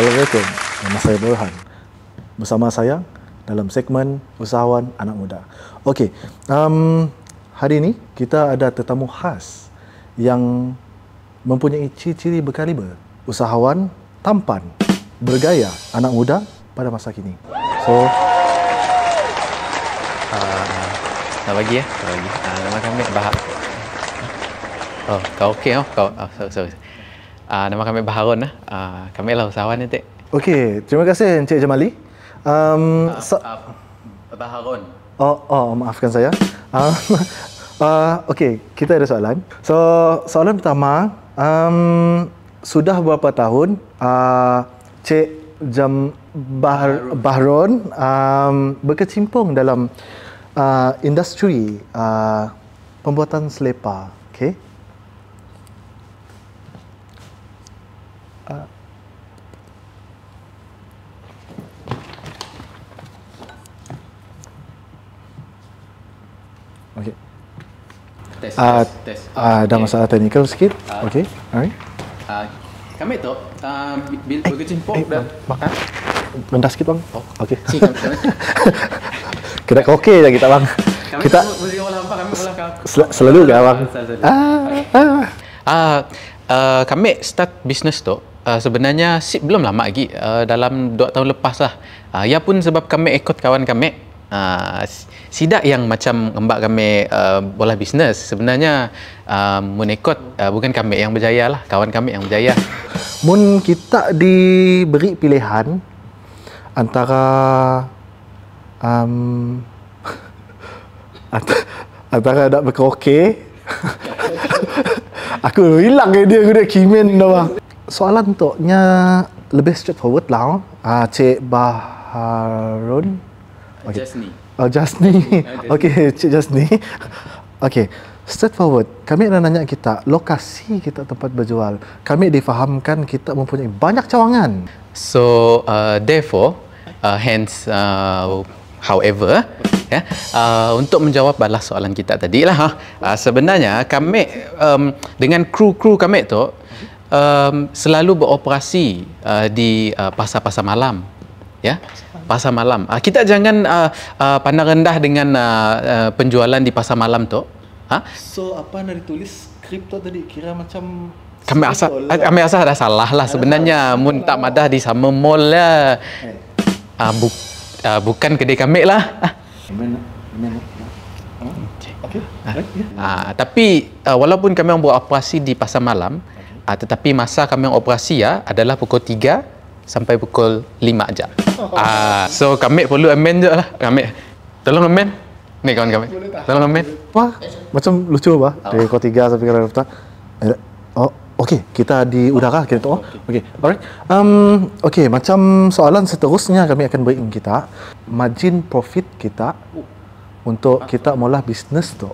Assalamualaikum. Nama saya Burhan. Bersama saya dalam segmen Usahawan Anak Muda. Okey, um, hari ini kita ada tetamu khas yang mempunyai ciri-ciri berkaliber. Usahawan tampan bergaya anak muda pada masa kini. So, uh, dah bagi ya. Dah bagi. Uh, ah, nama kami Bahak. Oh, kau okey oh? Kau, oh, sorry, sorry. Uh, nama kami Baharun lah. Uh, kami lah usahawan ni, Tik. Okey, terima kasih Encik Jamali. Um, uh, uh, Baharun. Oh, oh, maafkan saya. Uh, uh, Okey, kita ada soalan. So, soalan pertama, um, sudah berapa tahun uh, Cik Jam Bahar, Bahron um, berkecimpung dalam uh, industri uh, pembuatan selepa? okay? test, uh, test, test. Uh, ada masalah teknikal sikit. Uh, okay, alright. Uh, kami tu, uh, bila eh, begitu import eh, dan... Makan. Ha? Mendah sikit bang. Oh, okay. Kena kau okay lagi tak bang? Kami kita mesti kau lampa kami kau selalu ke bang? Ah, ah. Ah, kami start bisnes tu Uh, sebenarnya sip belum lama lagi uh, dalam 2 tahun lepas lah uh, ya pun sebab kami ikut kawan kami uh, sidak yang macam ngembak kami uh, eh, bola bisnes sebenarnya uh, ah, munekot uh, ah, bukan kami yang berjaya lah kawan kami yang berjaya mun kita diberi pilihan antara um, antara nak berkeroke aku hilang ke dia aku dah kimen dah soalan untuknya lebih straightforward lah oh. ah, cik baharun Okay. Jasni. Oh, Jasni. Okey, Cik Jasni. Okey. Straight forward, kami nak nanya kita lokasi kita tempat berjual. Kami difahamkan kita mempunyai banyak cawangan. So, uh, therefore, uh, hence, uh, however, ya, uh, untuk menjawab balas soalan kita tadi lah. Huh? Ha. Uh, sebenarnya, kami um, dengan kru-kru kami tu, um, selalu beroperasi uh, di uh, pasar-pasar malam. Ya. Yeah? pasar malam. Uh, kita jangan uh, uh, pandang rendah dengan uh, uh, penjualan di pasar malam tu. Ha? So apa yang ditulis kripto tadi kira macam kami asal lah. kami asal dah salah lah sebenarnya mun tak madah di sama mall lah. Hey. Eh. Uh, bu, uh, bukan kedai kami lah. tapi uh, walaupun kami orang operasi di pasar malam okay. uh, tetapi masa kami orang operasi ya adalah pukul 3 sampai pukul 5 aja. Ah, oh. uh, so kami perlu amen je lah. Kami tolong amen. Ni kawan kami. Tolong amen. Wah, macam lucu bah. Oh. Dari kau tiga sampai kau lima. Eh, oh, okey, kita di udara kita Oh, Okey, alright. Um, okey, macam soalan seterusnya kami akan beri kita margin profit kita untuk ah. kita mula bisnes tu.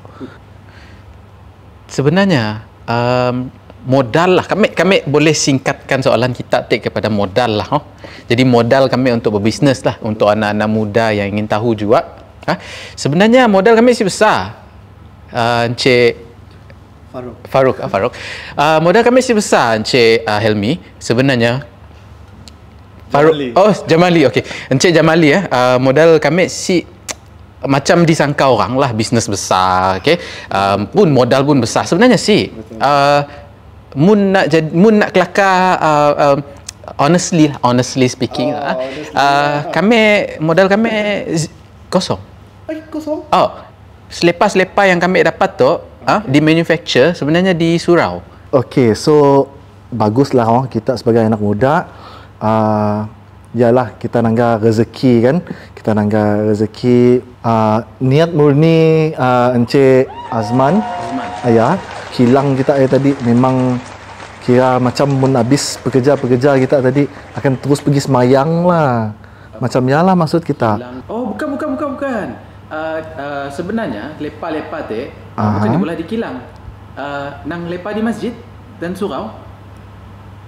Sebenarnya, um, modal lah kami kami boleh singkatkan soalan kita tek kepada modal lah oh. jadi modal kami untuk berbisnes lah untuk anak-anak muda yang ingin tahu juga ha? sebenarnya modal kami si besar uh, Encik Faruk Faruk, ah, Faruk. Uh, ah, modal kami si besar Encik uh, Helmi sebenarnya Faruk Jamali. oh Jamali okey Encik Jamali ya uh, eh. modal kami si macam disangka orang lah bisnes besar okey uh, pun modal pun besar sebenarnya si uh, mun nak jadi mun nak kelakar uh, um, honestly lah, honestly speaking oh, lah, eh. uh, uh, lah. kami modal kami kosong Ay, eh, kosong oh selepas lepas yang kami dapat tu ah, okay. uh, di manufacture sebenarnya di surau okey so baguslah oh, kita sebagai anak muda uh, ialah kita nangga rezeki kan kita nangga rezeki uh, niat murni uh, encik Azman, Azman. ayah ya. Kilang kita eh tadi memang kira macam menabis pekerja-pekerja kita tadi akan terus pergi semayang lah macam nyalah maksud kita oh bukan bukan bukan bukan uh, uh, sebenarnya lepa-lepa tu bukan dia boleh dikilang uh, nang lepa di masjid dan surau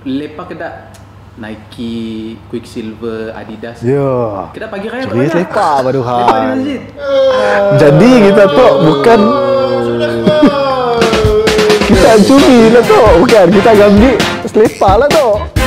lepa kedak Nike, Quicksilver, Adidas. Ya. Yeah. Kita pagi raya tu. Cerita lepa baru ha. Jadi kita tu bukan. Uh, bukan curi lah tu. Bukan, kita ambil selepas lah tu.